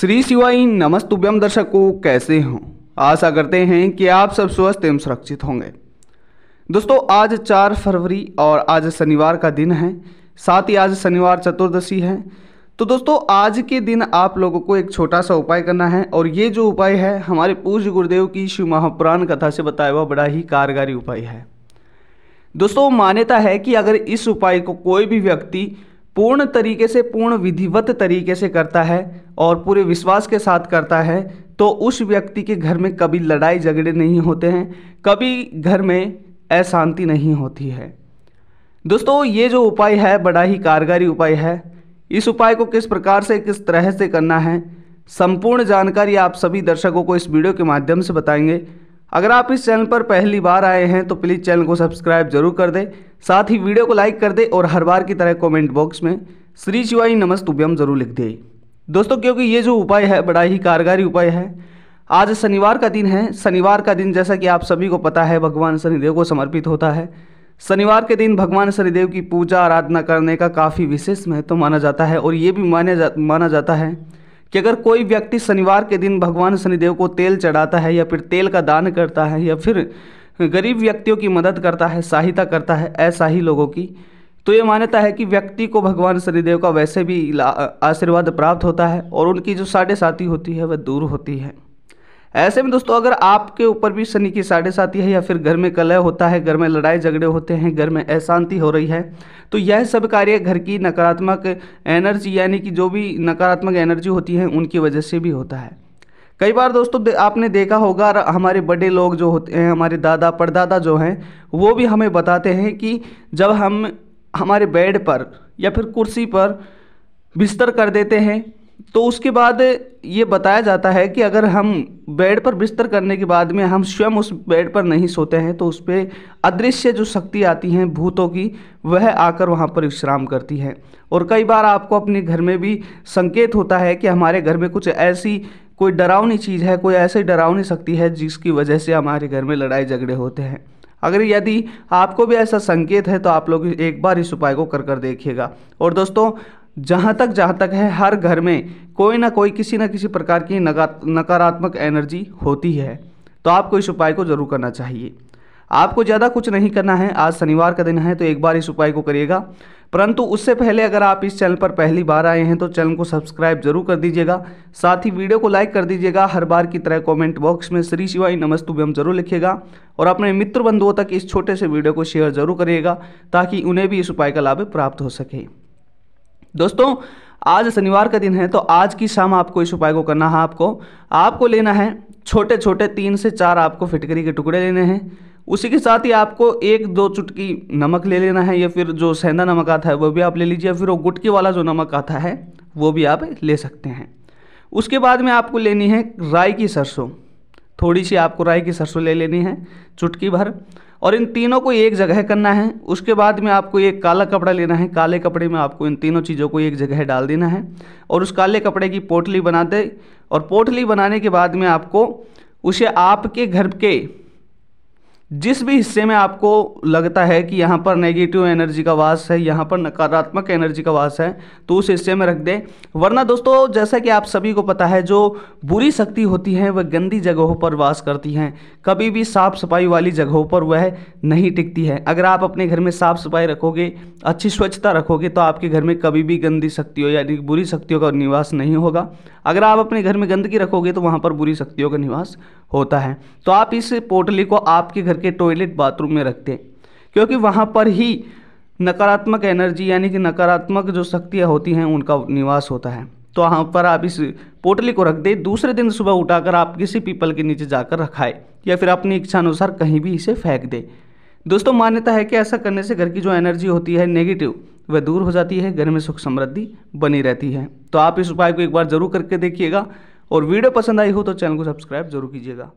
श्री शिवाई नमस्तुभ्यम दर्शकों कैसे हों आशा करते हैं कि आप सब स्वस्थ एवं सुरक्षित होंगे दोस्तों आज चार फरवरी और आज शनिवार का दिन है साथ ही आज शनिवार चतुर्दशी है तो दोस्तों आज के दिन आप लोगों को एक छोटा सा उपाय करना है और ये जो उपाय है हमारे पूज्य गुरुदेव की शिव महापुराण कथा से बताया हुआ बड़ा ही कारगारी उपाय है दोस्तों मान्यता है कि अगर इस उपाय को कोई भी व्यक्ति पूर्ण तरीके से पूर्ण विधिवत तरीके से करता है और पूरे विश्वास के साथ करता है तो उस व्यक्ति के घर में कभी लड़ाई झगड़े नहीं होते हैं कभी घर में अशांति नहीं होती है दोस्तों ये जो उपाय है बड़ा ही कारगरी उपाय है इस उपाय को किस प्रकार से किस तरह से करना है संपूर्ण जानकारी आप सभी दर्शकों को इस वीडियो के माध्यम से बताएंगे अगर आप इस चैनल पर पहली बार आए हैं तो प्लीज़ चैनल को सब्सक्राइब जरूर कर दें साथ ही वीडियो को लाइक कर दे और हर बार की तरह कमेंट बॉक्स में श्री शिवाई नमस्तुभ्यम जरूर लिख दे दोस्तों क्योंकि ये जो उपाय है बड़ा ही कारगारी उपाय है आज शनिवार का दिन है शनिवार का दिन जैसा कि आप सभी को पता है भगवान शनिदेव को समर्पित होता है शनिवार के दिन भगवान शनिदेव की पूजा आराधना करने का काफ़ी विशेष महत्व तो माना जाता है और ये भी माने जा माना जाता है कि अगर कोई व्यक्ति शनिवार के दिन भगवान शनिदेव को तेल चढ़ाता है या फिर तेल का दान करता है या फिर गरीब व्यक्तियों की मदद करता है सहायता करता है ऐसा ही लोगों की तो ये मान्यता है कि व्यक्ति को भगवान शनिदेव का वैसे भी आशीर्वाद प्राप्त होता है और उनकी जो साढ़े साथी होती है वह दूर होती है ऐसे में दोस्तों अगर आपके ऊपर भी शनि की साढ़े साथी है या फिर घर में कलह होता है घर में लड़ाई झगड़े होते हैं घर में अशांति हो रही है तो यह सब कार्य घर की नकारात्मक एनर्जी यानी कि जो भी नकारात्मक एनर्जी होती है उनकी वजह से भी होता है कई बार दोस्तों आपने देखा होगा हमारे बड़े लोग जो होते हैं हमारे दादा परदादा जो हैं वो भी हमें बताते हैं कि जब हम हमारे बेड पर या फिर कुर्सी पर बिस्तर कर देते हैं तो उसके बाद ये बताया जाता है कि अगर हम बेड पर बिस्तर करने के बाद में हम स्वयं उस बेड पर नहीं सोते हैं तो उस पर अदृश्य जो शक्ति आती हैं भूतों की वह आकर वहाँ पर विश्राम करती है और कई बार आपको अपने घर में भी संकेत होता है कि हमारे घर में कुछ ऐसी कोई डरावनी चीज़ है कोई ऐसी डरावनी शक्ति है जिसकी वजह से हमारे घर में लड़ाई झगड़े होते हैं अगर यदि आपको भी ऐसा संकेत है तो आप लोग एक बार इस उपाय को कर कर देखिएगा और दोस्तों जहाँ तक जहाँ तक है हर घर में कोई ना कोई किसी ना किसी प्रकार की नकारात्मक एनर्जी होती है तो आपको इस उपाय को ज़रूर करना चाहिए आपको ज़्यादा कुछ नहीं करना है आज शनिवार का दिन है तो एक बार इस उपाय को करिएगा परंतु उससे पहले अगर आप इस चैनल पर पहली बार आए हैं तो चैनल को सब्सक्राइब जरूर कर दीजिएगा साथ ही वीडियो को लाइक कर दीजिएगा हर बार की तरह कमेंट बॉक्स में श्री शिवाई नमस्तु व्यम जरूर लिखिएगा और अपने मित्र बंधुओं तक इस छोटे से वीडियो को शेयर जरूर करिएगा ताकि उन्हें भी इस उपाय का लाभ प्राप्त हो सके दोस्तों आज शनिवार का दिन है तो आज की शाम आपको इस उपाय को करना है आपको आपको लेना है छोटे छोटे तीन से चार आपको फिटकरी के टुकड़े लेने हैं उसी के साथ ही आपको एक दो चुटकी नमक ले लेना है या फिर जो सेंधा नमक आता है वो भी आप ले लीजिए फिर वो गुटकी वाला जो नमक आता है वो भी आप ले सकते हैं उसके बाद में आपको लेनी है राई की सरसों थोड़ी सी आपको राई की सरसों ले लेनी है चुटकी भर और इन तीनों को एक जगह करना है उसके बाद में आपको एक काला कपड़ा लेना है काले कपड़े में आपको इन तीनों चीज़ों को एक जगह डाल देना है और उस काले कपड़े की पोटली बना दे और पोटली बनाने के बाद में आपको उसे आपके घर के जिस भी हिस्से में आपको लगता है कि यहाँ पर नेगेटिव एनर्जी का वास है यहाँ पर नकारात्मक एनर्जी का वास है तो उस हिस्से में रख दें वरना दोस्तों जैसा कि आप सभी को पता है जो बुरी शक्ति होती है वह गंदी जगहों पर वास करती हैं कभी भी साफ़ सफाई वाली जगहों पर वह नहीं टिकती है अगर आप अपने घर में साफ़ सफाई रखोगे अच्छी स्वच्छता रखोगे तो आपके घर में कभी भी गंदी शक्तियों यानी बुरी शक्तियों का निवास नहीं होगा अगर आप अपने घर में गंदगी रखोगे तो वहाँ पर बुरी शक्तियों का निवास होता है तो आप इस पोटली को आपके घर करके टॉयलेट बाथरूम में रखते हैं क्योंकि वहाँ पर ही नकारात्मक एनर्जी यानी कि नकारात्मक जो शक्तियाँ होती हैं उनका निवास होता है तो वहाँ पर आप इस पोटली को रख दें दूसरे दिन सुबह उठाकर आप किसी पीपल के नीचे जाकर रखाए या फिर अपनी इच्छानुसार कहीं भी इसे फेंक दे दोस्तों मान्यता है कि ऐसा करने से घर की जो एनर्जी होती है नेगेटिव वह दूर हो जाती है घर में सुख समृद्धि बनी रहती है तो आप इस उपाय को एक बार जरूर करके देखिएगा और वीडियो पसंद आई हो तो चैनल को सब्सक्राइब जरूर कीजिएगा